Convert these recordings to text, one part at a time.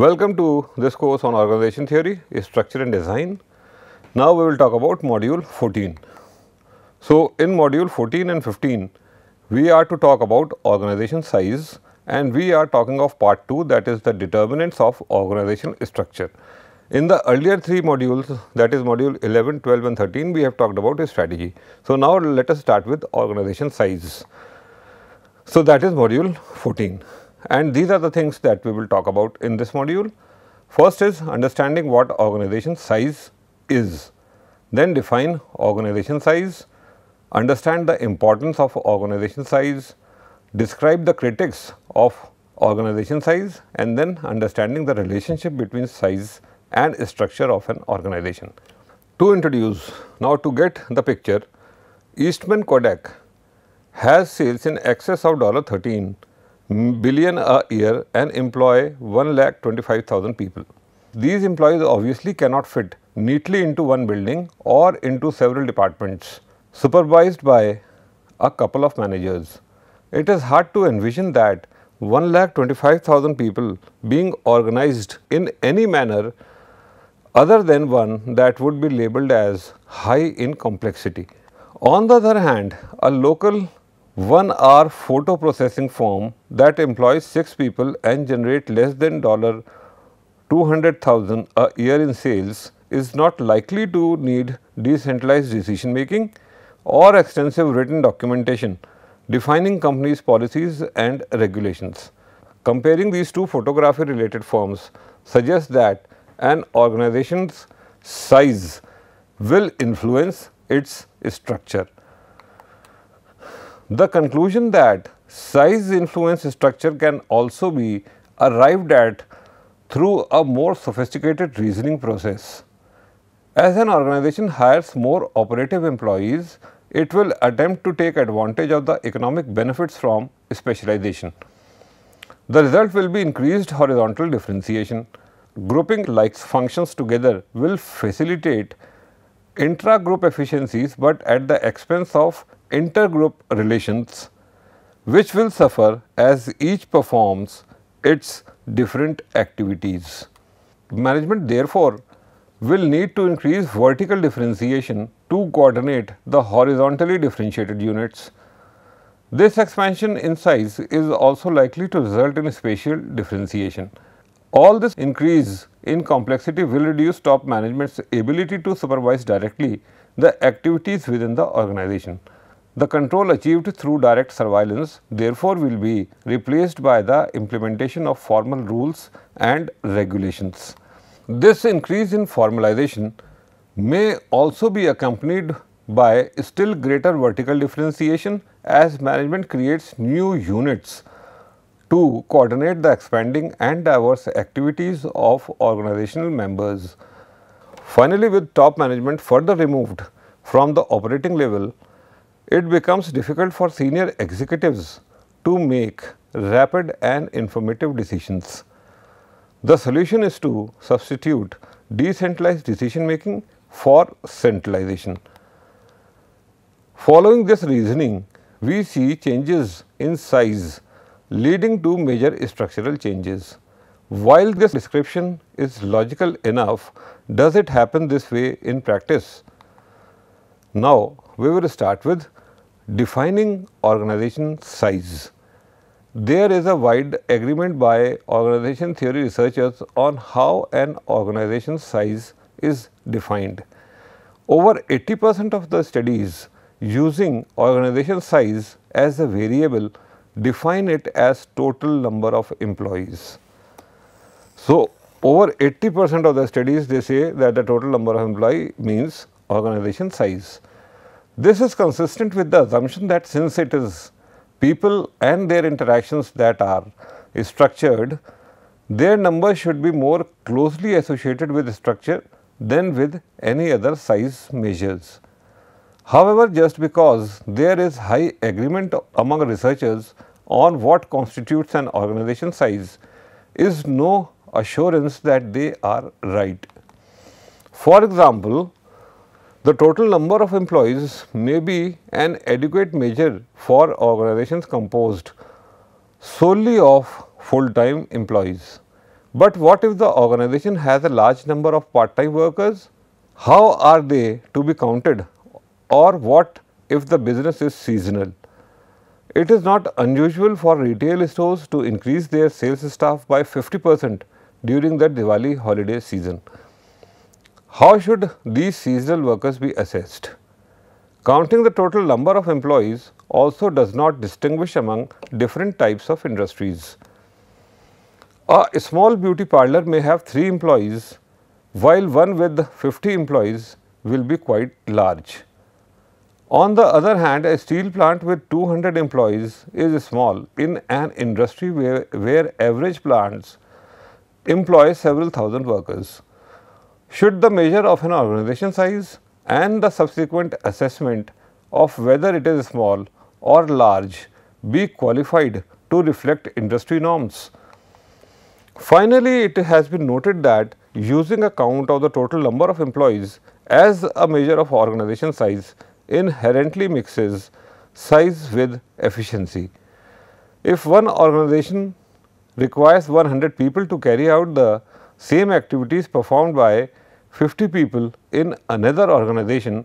Welcome to this course on organization theory, structure and design. Now we will talk about module 14. So in module 14 and 15, we are to talk about organization size and we are talking of part 2 that is the determinants of organization structure. In the earlier three modules that is module 11, 12 and 13 we have talked about a strategy. So now let us start with organization size. So that is module 14 and these are the things that we will talk about in this module. First is understanding what organization size is, then define organization size, understand the importance of organization size, describe the critics of organization size and then understanding the relationship between size and structure of an organization. To introduce, now to get the picture, Eastman Kodak has sales in excess of $13 billion a year and employ 1 lakh 25,000 people. These employees obviously cannot fit neatly into one building or into several departments, supervised by a couple of managers. It is hard to envision that 1 lakh 25,000 people being organized in any manner other than one that would be labeled as high in complexity. On the other hand, a local one hour photo processing firm that employs 6 people and generate less than dollar 200,000 a year in sales is not likely to need decentralized decision making or extensive written documentation defining companies policies and regulations. Comparing these two photography related firms suggests that an organization's size will influence its structure. The conclusion that size influence structure can also be arrived at through a more sophisticated reasoning process. As an organization hires more operative employees, it will attempt to take advantage of the economic benefits from specialization. The result will be increased horizontal differentiation. Grouping like functions together will facilitate intra-group efficiencies, but at the expense of intergroup relations which will suffer as each performs its different activities. Management therefore will need to increase vertical differentiation to coordinate the horizontally differentiated units. This expansion in size is also likely to result in spatial differentiation. All this increase in complexity will reduce top management's ability to supervise directly the activities within the organization the control achieved through direct surveillance therefore will be replaced by the implementation of formal rules and regulations. This increase in formalization may also be accompanied by still greater vertical differentiation as management creates new units to coordinate the expanding and diverse activities of organizational members. Finally, with top management further removed from the operating level, it becomes difficult for senior executives to make rapid and informative decisions. The solution is to substitute decentralized decision making for centralization. Following this reasoning, we see changes in size leading to major structural changes. While this description is logical enough, does it happen this way in practice? Now, we will start with defining organization size. There is a wide agreement by organization theory researchers on how an organization size is defined. Over 80 percent of the studies using organization size as a variable define it as total number of employees. So, over 80 percent of the studies they say that the total number of employee means organization size. This is consistent with the assumption that since it is people and their interactions that are structured, their number should be more closely associated with structure than with any other size measures. However, just because there is high agreement among researchers on what constitutes an organization size is no assurance that they are right. For example, the total number of employees may be an adequate measure for organizations composed solely of full-time employees. But what if the organization has a large number of part-time workers? How are they to be counted or what if the business is seasonal? It is not unusual for retail stores to increase their sales staff by 50 percent during the Diwali holiday season. How should these seasonal workers be assessed? Counting the total number of employees also does not distinguish among different types of industries. A small beauty parlor may have 3 employees, while one with 50 employees will be quite large. On the other hand, a steel plant with 200 employees is small in an industry where, where average plants employ several thousand workers. Should the measure of an organization size and the subsequent assessment of whether it is small or large be qualified to reflect industry norms? Finally, it has been noted that using a count of the total number of employees as a measure of organization size inherently mixes size with efficiency. If one organization requires 100 people to carry out the same activities performed by 50 people in another organization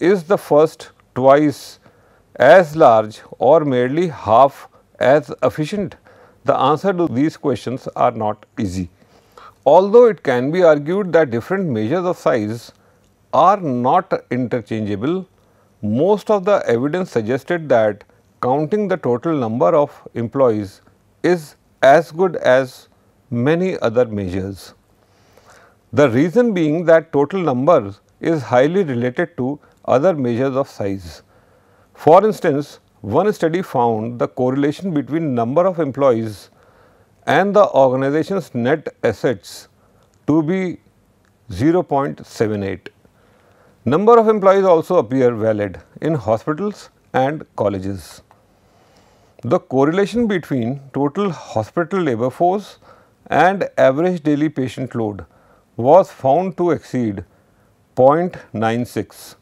is the first twice as large or merely half as efficient? The answer to these questions are not easy. Although it can be argued that different measures of size are not interchangeable, most of the evidence suggested that counting the total number of employees is as good as many other measures. The reason being that total number is highly related to other measures of size. For instance, one study found the correlation between number of employees and the organization's net assets to be 0.78. Number of employees also appear valid in hospitals and colleges. The correlation between total hospital labor force and average daily patient load was found to exceed 0.96,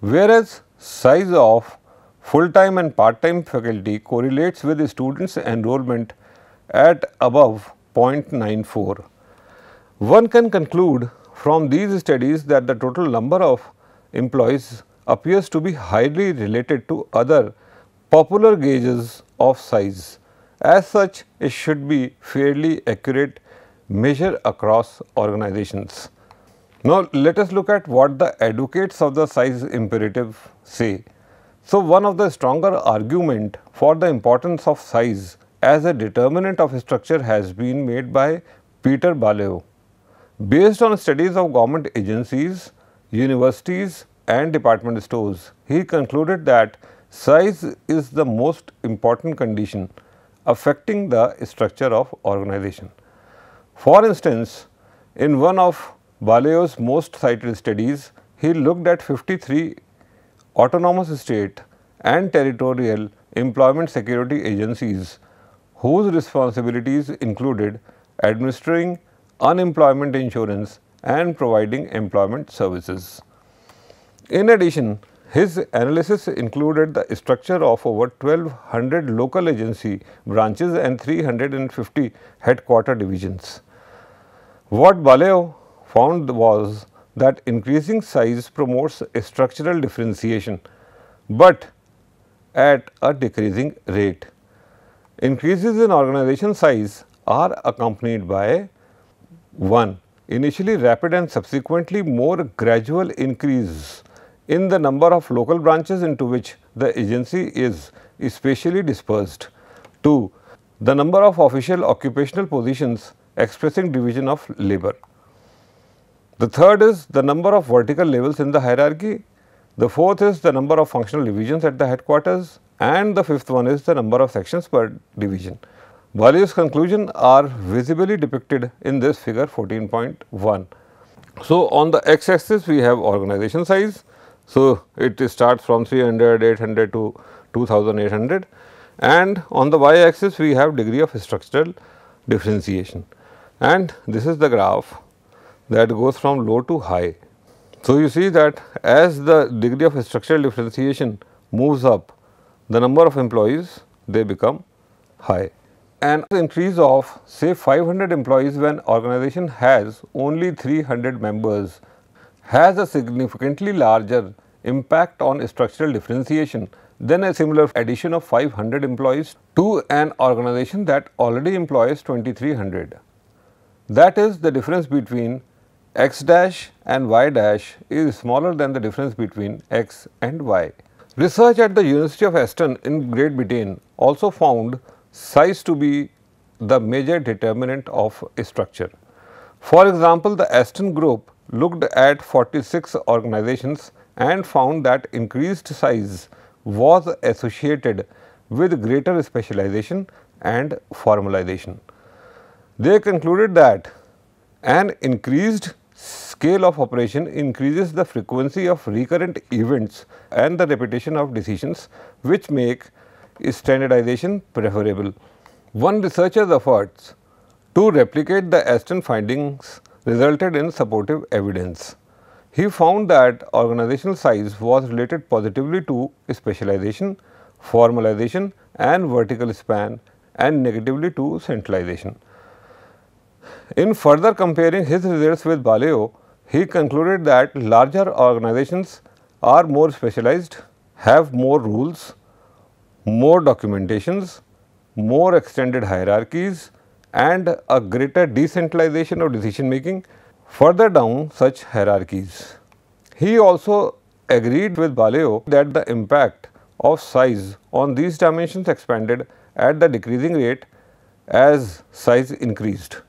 whereas size of full-time and part-time faculty correlates with students enrollment at above 0.94. One can conclude from these studies that the total number of employees appears to be highly related to other popular gauges of size. As such, it should be fairly accurate measure across organizations. Now, let us look at what the advocates of the size imperative say. So, one of the stronger argument for the importance of size as a determinant of structure has been made by Peter Baleo. Based on studies of government agencies, universities and department stores, he concluded that size is the most important condition affecting the structure of organization. For instance, in one of Balio's most cited studies, he looked at 53 autonomous state and territorial employment security agencies whose responsibilities included administering unemployment insurance and providing employment services. In addition, his analysis included the structure of over 1200 local agency branches and 350 headquarter divisions. What Baleo found was that increasing size promotes structural differentiation, but at a decreasing rate. Increases in organization size are accompanied by 1. Initially rapid and subsequently more gradual increase in the number of local branches into which the agency is especially dispersed. 2. The number of official occupational positions expressing division of labor. The third is the number of vertical levels in the hierarchy. The fourth is the number of functional divisions at the headquarters and the fifth one is the number of sections per division. Values conclusion are visibly depicted in this figure 14.1. So, on the x axis we have organization size, so, it starts from 300, 800 to 2800 and on the y axis we have degree of structural differentiation and this is the graph that goes from low to high. So, you see that as the degree of structural differentiation moves up the number of employees they become high and increase of say 500 employees when organization has only 300 members has a significantly larger impact on structural differentiation than a similar addition of 500 employees to an organization that already employs 2300. That is the difference between x dash and y dash is smaller than the difference between x and y. Research at the University of Aston in Great Britain also found size to be the major determinant of structure. For example, the Aston group looked at 46 organizations and found that increased size was associated with greater specialization and formalization. They concluded that an increased scale of operation increases the frequency of recurrent events and the repetition of decisions which make standardization preferable. One researcher's efforts to replicate the Aston findings resulted in supportive evidence. He found that organizational size was related positively to specialization, formalization and vertical span and negatively to centralization. In further comparing his results with Baleo, he concluded that larger organizations are more specialized, have more rules, more documentations, more extended hierarchies, and a greater decentralization of decision making further down such hierarchies. He also agreed with Baleo that the impact of size on these dimensions expanded at the decreasing rate as size increased.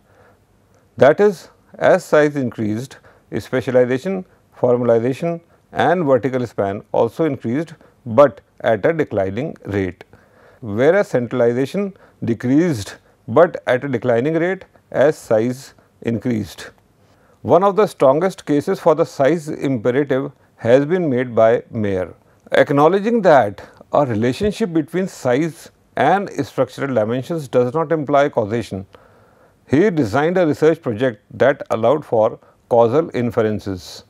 That is, as size increased, specialization, formalization and vertical span also increased, but at a declining rate. Whereas centralization decreased but at a declining rate as size increased. One of the strongest cases for the size imperative has been made by Mayer, acknowledging that a relationship between size and structural dimensions does not imply causation. He designed a research project that allowed for causal inferences.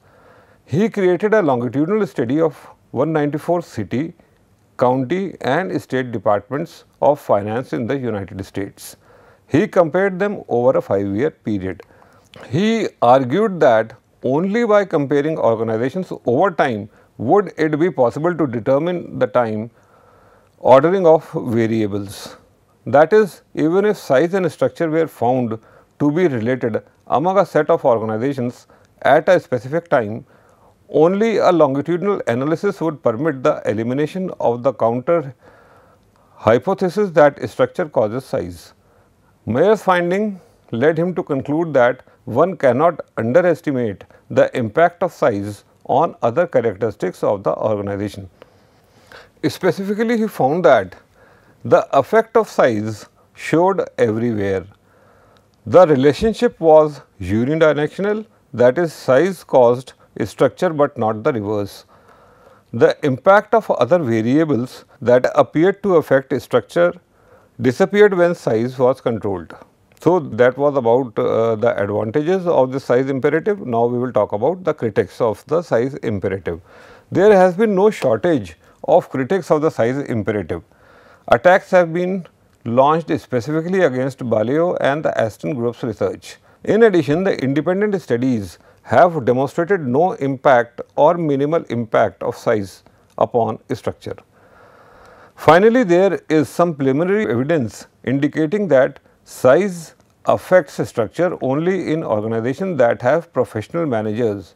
He created a longitudinal study of 194 city, county and state departments of finance in the United States. He compared them over a five year period. He argued that only by comparing organizations over time would it be possible to determine the time ordering of variables. That is, even if size and structure were found to be related among a set of organizations at a specific time, only a longitudinal analysis would permit the elimination of the counter hypothesis that structure causes size. Mayer's finding led him to conclude that one cannot underestimate the impact of size on other characteristics of the organization. Specifically, he found that the effect of size showed everywhere. The relationship was unidirectional that is size caused structure but not the reverse. The impact of other variables that appeared to affect structure disappeared when size was controlled. So, that was about uh, the advantages of the size imperative. Now, we will talk about the critics of the size imperative. There has been no shortage of critics of the size imperative. Attacks have been launched specifically against Baleo and the Aston Group's research. In addition, the independent studies have demonstrated no impact or minimal impact of size upon structure. Finally, there is some preliminary evidence indicating that size affects structure only in organizations that have professional managers,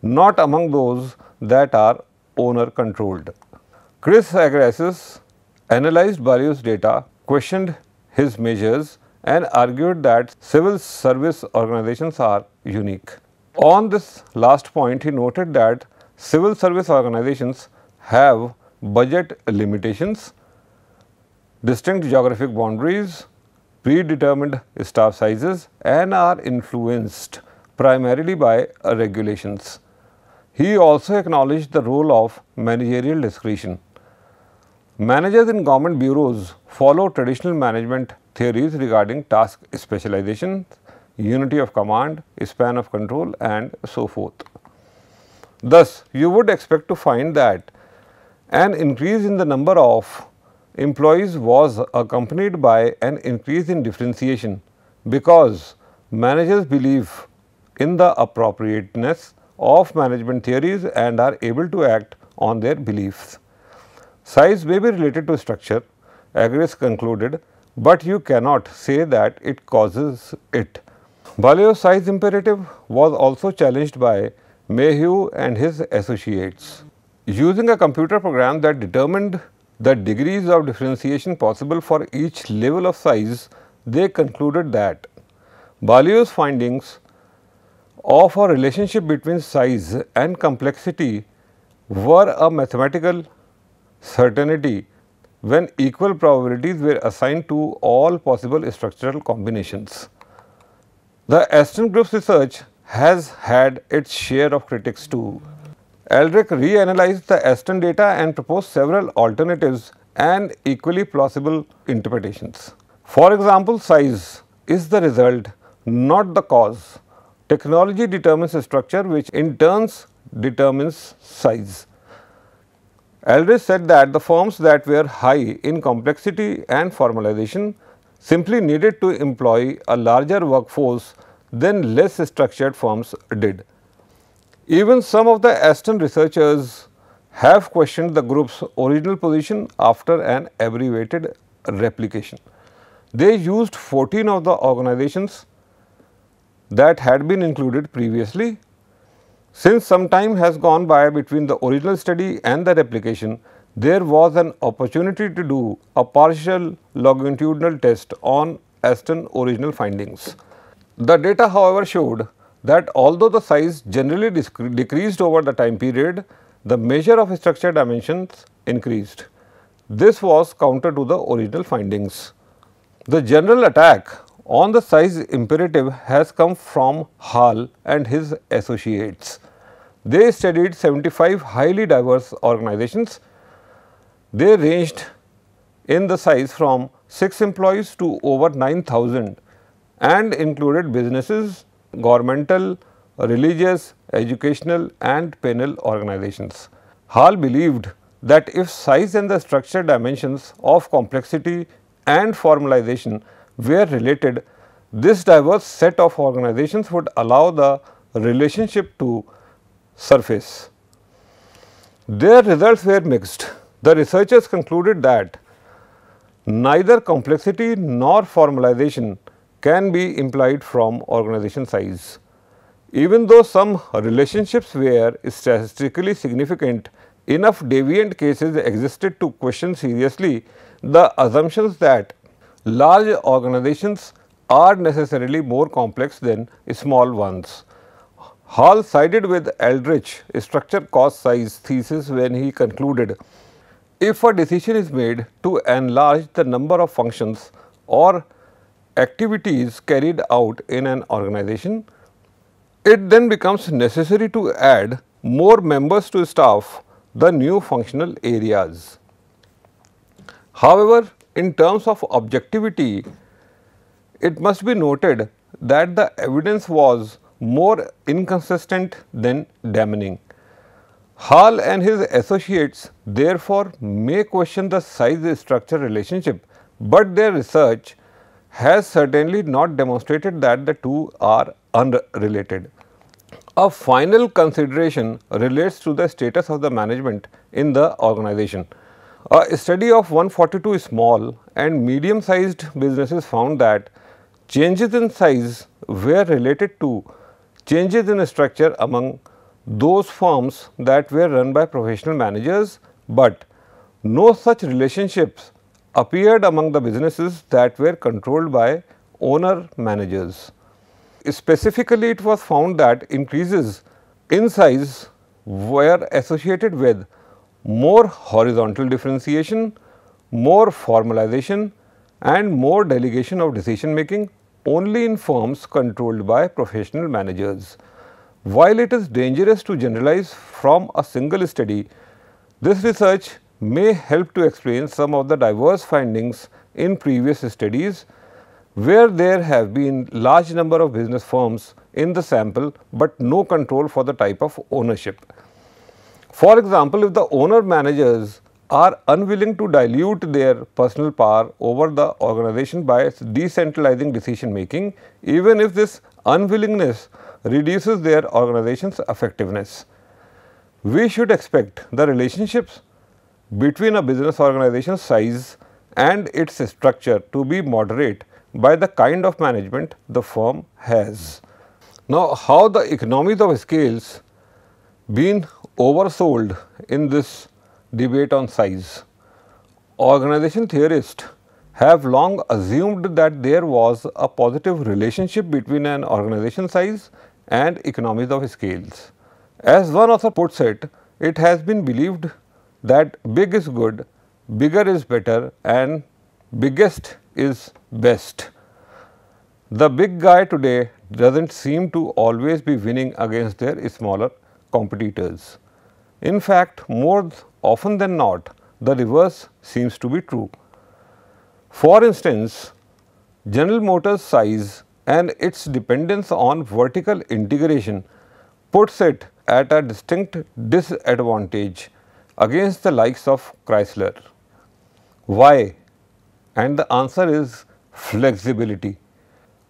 not among those that are owner controlled. Chris Agrasis analyzed various data, questioned his measures and argued that civil service organizations are unique. On this last point, he noted that civil service organizations have budget limitations, distinct geographic boundaries, predetermined staff sizes and are influenced primarily by regulations. He also acknowledged the role of managerial discretion. Managers in government bureaus follow traditional management theories regarding task specialization, unity of command, span of control and so forth. Thus, you would expect to find that an increase in the number of employees was accompanied by an increase in differentiation because managers believe in the appropriateness of management theories and are able to act on their beliefs. Size may be related to structure, Agris concluded, but you cannot say that it causes it. Balio's size imperative was also challenged by Mayhew and his associates using a computer program that determined the degrees of differentiation possible for each level of size, they concluded that Balio's findings of a relationship between size and complexity were a mathematical certainty when equal probabilities were assigned to all possible structural combinations. The Aston Group's research has had its share of critics too. Aldrich reanalyzed the Aston data and proposed several alternatives and equally plausible interpretations. For example, size is the result, not the cause. Technology determines structure which in turns determines size. Aldrich said that the firms that were high in complexity and formalization simply needed to employ a larger workforce than less structured firms did. Even some of the Aston researchers have questioned the group's original position after an abbreviated replication. They used 14 of the organizations that had been included previously. Since some time has gone by between the original study and the replication, there was an opportunity to do a partial longitudinal test on Aston original findings. The data however showed that although the size generally decreased over the time period, the measure of structure dimensions increased. This was counter to the original findings. The general attack on the size imperative has come from Hall and his associates. They studied 75 highly diverse organizations. They ranged in the size from 6 employees to over 9000 and included businesses governmental, religious, educational and penal organizations. Hall believed that if size and the structure dimensions of complexity and formalization were related, this diverse set of organizations would allow the relationship to surface. Their results were mixed. The researchers concluded that neither complexity nor formalization can be implied from organization size. Even though some relationships were statistically significant, enough deviant cases existed to question seriously the assumptions that large organizations are necessarily more complex than small ones. Hall sided with Eldridge structure cost size thesis when he concluded, if a decision is made to enlarge the number of functions or activities carried out in an organization, it then becomes necessary to add more members to staff the new functional areas. However, in terms of objectivity, it must be noted that the evidence was more inconsistent than damning. Hall and his associates therefore may question the size structure relationship, but their research has certainly not demonstrated that the two are unrelated. A final consideration relates to the status of the management in the organization. A study of 142 small and medium sized businesses found that changes in size were related to changes in structure among those firms that were run by professional managers, but no such relationships appeared among the businesses that were controlled by owner managers. Specifically, it was found that increases in size were associated with more horizontal differentiation, more formalization and more delegation of decision making only in firms controlled by professional managers. While it is dangerous to generalize from a single study, this research may help to explain some of the diverse findings in previous studies where there have been large number of business firms in the sample, but no control for the type of ownership. For example, if the owner managers are unwilling to dilute their personal power over the organization by decentralizing decision making, even if this unwillingness reduces their organization's effectiveness. We should expect the relationships between a business organization's size and its structure to be moderate by the kind of management the firm has. Now, how the economies of scales been oversold in this debate on size? Organization theorists have long assumed that there was a positive relationship between an organization size and economies of scales. As one author puts it, it has been believed that big is good, bigger is better and biggest is best. The big guy today does not seem to always be winning against their smaller competitors. In fact, more often than not, the reverse seems to be true. For instance, General Motors size and its dependence on vertical integration puts it at a distinct disadvantage against the likes of Chrysler. Why? And the answer is flexibility.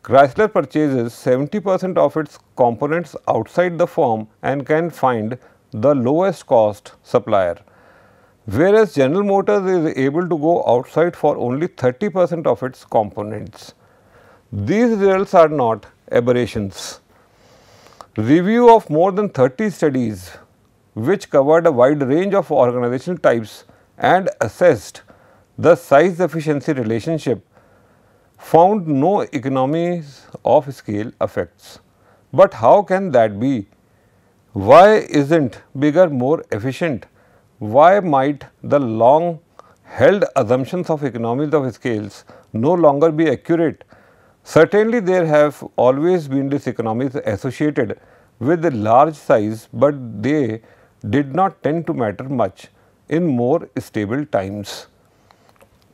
Chrysler purchases 70% of its components outside the firm and can find the lowest cost supplier. Whereas General Motors is able to go outside for only 30% of its components. These results are not aberrations. Review of more than 30 studies which covered a wide range of organizational types and assessed the size efficiency relationship found no economies of scale effects. But how can that be? Why isn't bigger more efficient? Why might the long held assumptions of economies of scales no longer be accurate? Certainly, there have always been these economies associated with the large size, but they did not tend to matter much in more stable times.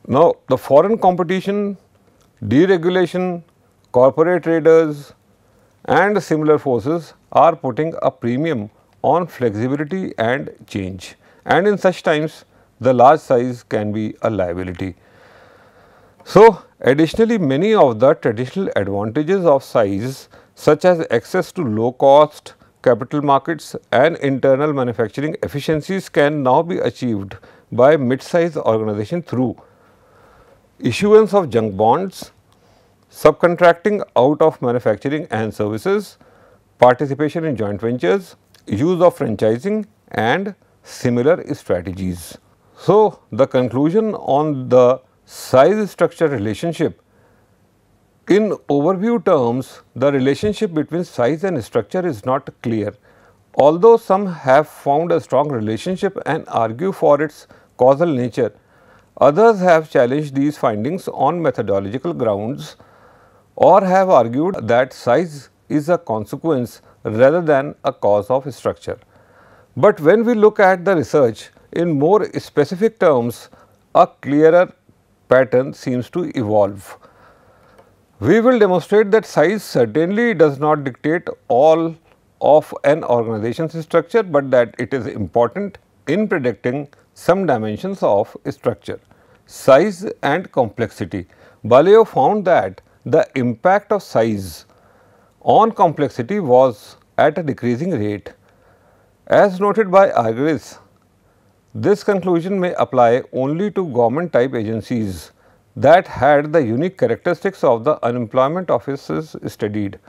Now, the foreign competition, deregulation, corporate traders and similar forces are putting a premium on flexibility and change and in such times the large size can be a liability. So, additionally many of the traditional advantages of size such as access to low cost, capital markets and internal manufacturing efficiencies can now be achieved by mid-sized organization through issuance of junk bonds, subcontracting out of manufacturing and services, participation in joint ventures, use of franchising and similar strategies. So, the conclusion on the size structure relationship in overview terms, the relationship between size and structure is not clear. Although some have found a strong relationship and argue for its causal nature, others have challenged these findings on methodological grounds or have argued that size is a consequence rather than a cause of structure. But when we look at the research in more specific terms, a clearer pattern seems to evolve. We will demonstrate that size certainly does not dictate all of an organization's structure, but that it is important in predicting some dimensions of structure, size and complexity. Baleo found that the impact of size on complexity was at a decreasing rate. As noted by Argyris, this conclusion may apply only to government type agencies that had the unique characteristics of the unemployment offices studied.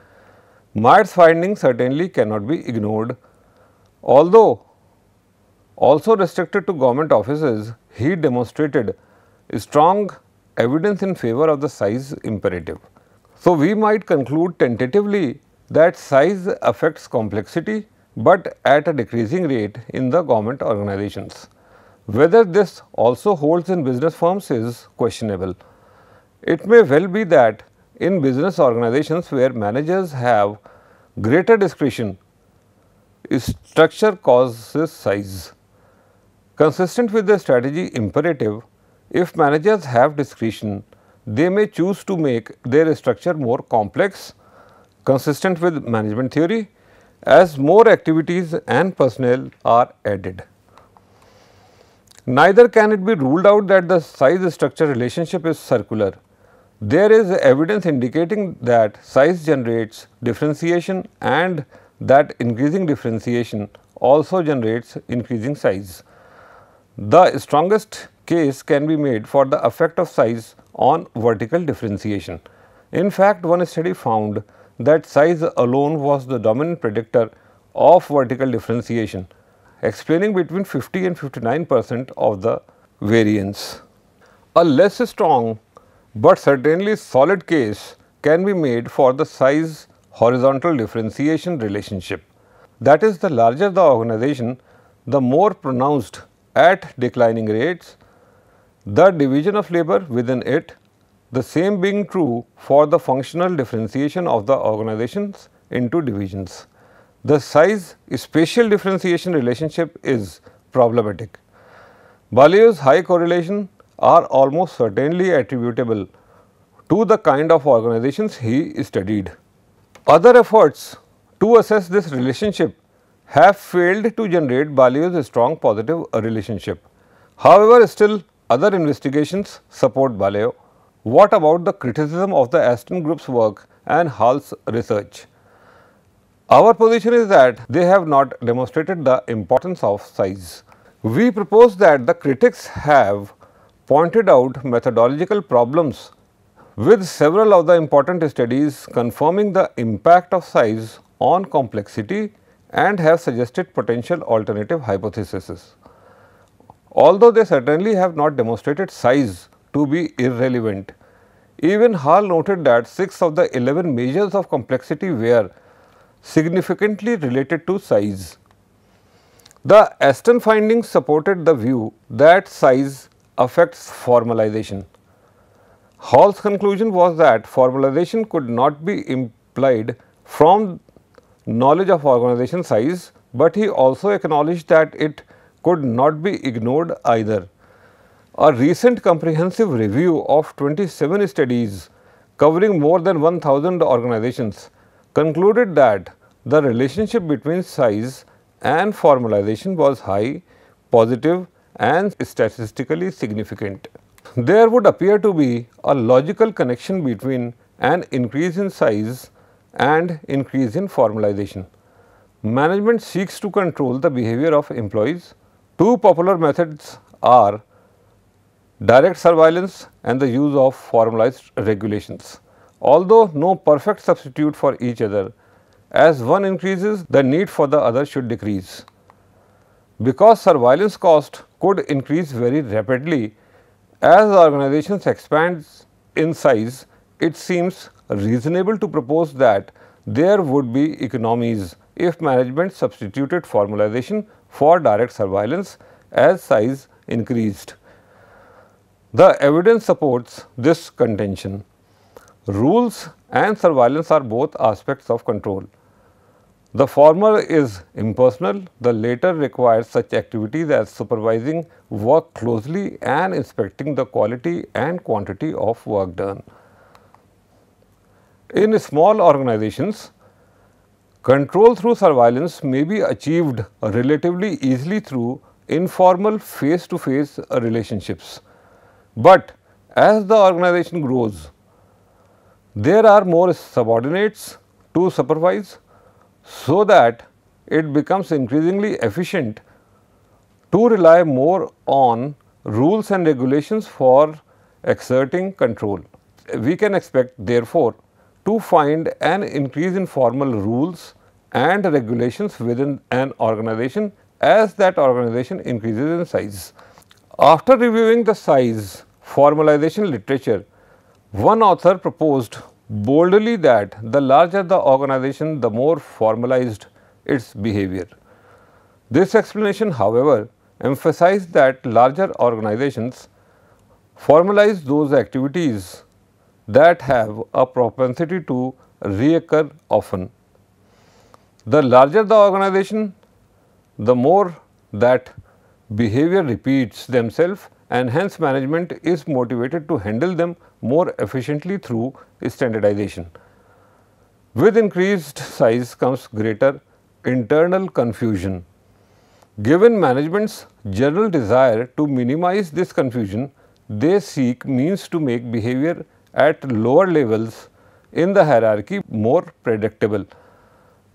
Myers' findings certainly cannot be ignored. Although also restricted to government offices, he demonstrated strong evidence in favor of the size imperative. So, we might conclude tentatively that size affects complexity, but at a decreasing rate in the government organizations. Whether this also holds in business firms is questionable. It may well be that in business organizations where managers have greater discretion, structure causes size. Consistent with the strategy imperative, if managers have discretion, they may choose to make their structure more complex, consistent with management theory, as more activities and personnel are added. Neither can it be ruled out that the size structure relationship is circular. There is evidence indicating that size generates differentiation and that increasing differentiation also generates increasing size. The strongest case can be made for the effect of size on vertical differentiation. In fact, one study found that size alone was the dominant predictor of vertical differentiation explaining between 50 and 59 percent of the variance. A less strong but certainly solid case can be made for the size horizontal differentiation relationship. That is the larger the organization, the more pronounced at declining rates, the division of labor within it, the same being true for the functional differentiation of the organizations into divisions the size spatial differentiation relationship is problematic. Balliot's high correlation are almost certainly attributable to the kind of organizations he studied. Other efforts to assess this relationship have failed to generate Balliot's strong positive relationship. However, still other investigations support Balliot. What about the criticism of the Aston Group's work and Hall's research? Our position is that they have not demonstrated the importance of size. We propose that the critics have pointed out methodological problems with several of the important studies confirming the impact of size on complexity and have suggested potential alternative hypotheses. Although they certainly have not demonstrated size to be irrelevant, even Hall noted that 6 of the 11 measures of complexity were significantly related to size. The Aston findings supported the view that size affects formalization. Hall's conclusion was that formalization could not be implied from knowledge of organization size, but he also acknowledged that it could not be ignored either. A recent comprehensive review of 27 studies covering more than 1000 organizations concluded that the relationship between size and formalization was high, positive and statistically significant. There would appear to be a logical connection between an increase in size and increase in formalization. Management seeks to control the behavior of employees. Two popular methods are direct surveillance and the use of formalized regulations. Although no perfect substitute for each other, as one increases, the need for the other should decrease. Because surveillance cost could increase very rapidly, as organizations expand in size, it seems reasonable to propose that there would be economies if management substituted formalization for direct surveillance as size increased. The evidence supports this contention. Rules and surveillance are both aspects of control. The former is impersonal, the latter requires such activities as supervising work closely and inspecting the quality and quantity of work done. In small organizations, control through surveillance may be achieved relatively easily through informal face to face relationships. But as the organization grows, there are more subordinates to supervise so that it becomes increasingly efficient to rely more on rules and regulations for exerting control. We can expect therefore to find an increase in formal rules and regulations within an organization as that organization increases in size. After reviewing the size formalization literature, one author proposed boldly that the larger the organization, the more formalized its behavior. This explanation, however, emphasized that larger organizations formalize those activities that have a propensity to reoccur often. The larger the organization, the more that behavior repeats themselves and hence management is motivated to handle them more efficiently through standardization. With increased size comes greater internal confusion. Given management's general desire to minimize this confusion, they seek means to make behavior at lower levels in the hierarchy more predictable.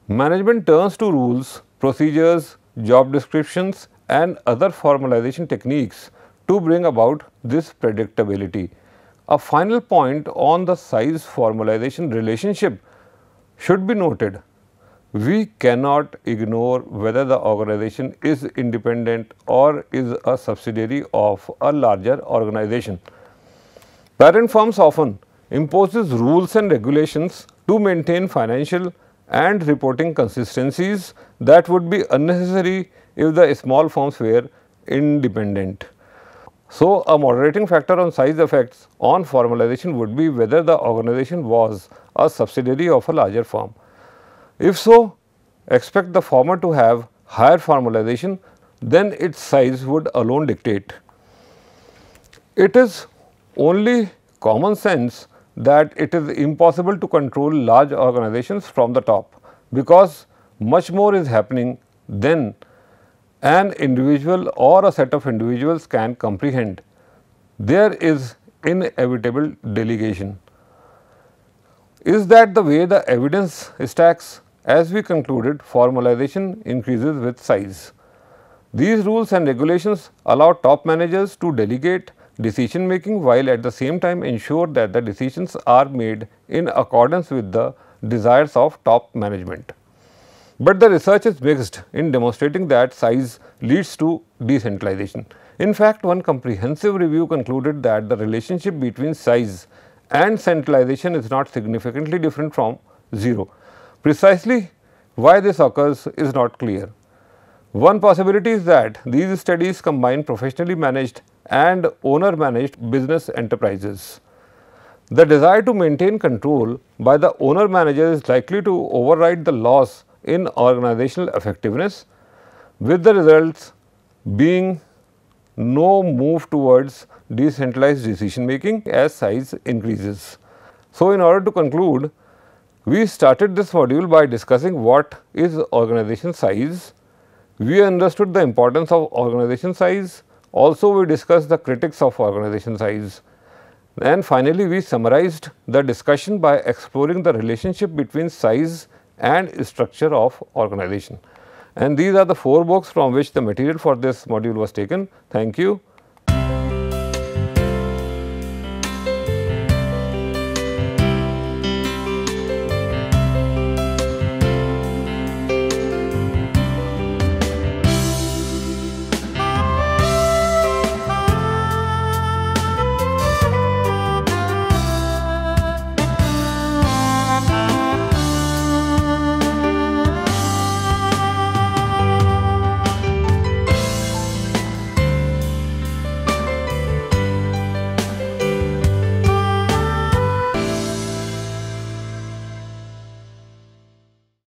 Management turns to rules, procedures, job descriptions and other formalization techniques to bring about this predictability. A final point on the size formalization relationship should be noted. We cannot ignore whether the organization is independent or is a subsidiary of a larger organization. Parent firms often imposes rules and regulations to maintain financial and reporting consistencies that would be unnecessary if the small firms were independent. So, a moderating factor on size effects on formalization would be whether the organization was a subsidiary of a larger firm. If so, expect the former to have higher formalization Then its size would alone dictate. It is only common sense that it is impossible to control large organizations from the top because much more is happening than an individual or a set of individuals can comprehend, there is inevitable delegation. Is that the way the evidence stacks? As we concluded, formalization increases with size. These rules and regulations allow top managers to delegate decision making while at the same time ensure that the decisions are made in accordance with the desires of top management. But the research is mixed in demonstrating that size leads to decentralization. In fact, one comprehensive review concluded that the relationship between size and centralization is not significantly different from 0. Precisely why this occurs is not clear. One possibility is that these studies combine professionally managed and owner managed business enterprises. The desire to maintain control by the owner manager is likely to override the loss in organizational effectiveness with the results being no move towards decentralized decision making as size increases. So, in order to conclude, we started this module by discussing what is organization size. We understood the importance of organization size. Also, we discussed the critics of organization size. And finally, we summarized the discussion by exploring the relationship between size and structure of organization. And these are the four books from which the material for this module was taken. Thank you.